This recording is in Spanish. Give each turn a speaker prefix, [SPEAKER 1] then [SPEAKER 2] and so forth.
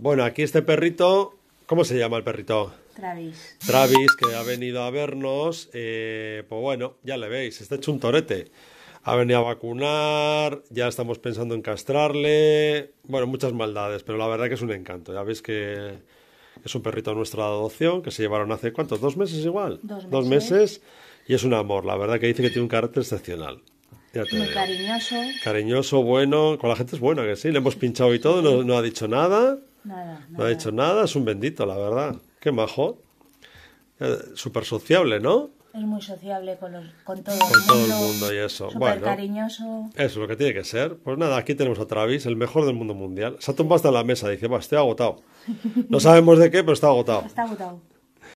[SPEAKER 1] Bueno, aquí este perrito, ¿cómo se llama el perrito?
[SPEAKER 2] Travis.
[SPEAKER 1] Travis, que ha venido a vernos, eh, pues bueno, ya le veis, está hecho un torete. Ha venido a vacunar, ya estamos pensando en castrarle, bueno, muchas maldades, pero la verdad que es un encanto. Ya veis que es un perrito de nuestra adopción, que se llevaron hace, ¿cuántos? ¿Dos meses igual? Dos meses. y es un amor, la verdad que dice que tiene un carácter excepcional. Muy
[SPEAKER 2] cariñoso.
[SPEAKER 1] Cariñoso, bueno, con la gente es buena, que sí, le hemos pinchado y todo, no ha dicho nada. No ha dicho nada, es un bendito, la verdad. Qué majo. Eh, súper sociable, ¿no?
[SPEAKER 2] Es muy sociable con, los, con todo, con el, todo mundo, el
[SPEAKER 1] mundo. y eso. Súper
[SPEAKER 2] cariñoso.
[SPEAKER 1] Eso es lo que tiene que ser. Pues nada, aquí tenemos a Travis, el mejor del mundo mundial. Se ha hasta la mesa, dice, va, estoy agotado. No sabemos de qué, pero está agotado.
[SPEAKER 2] Está agotado.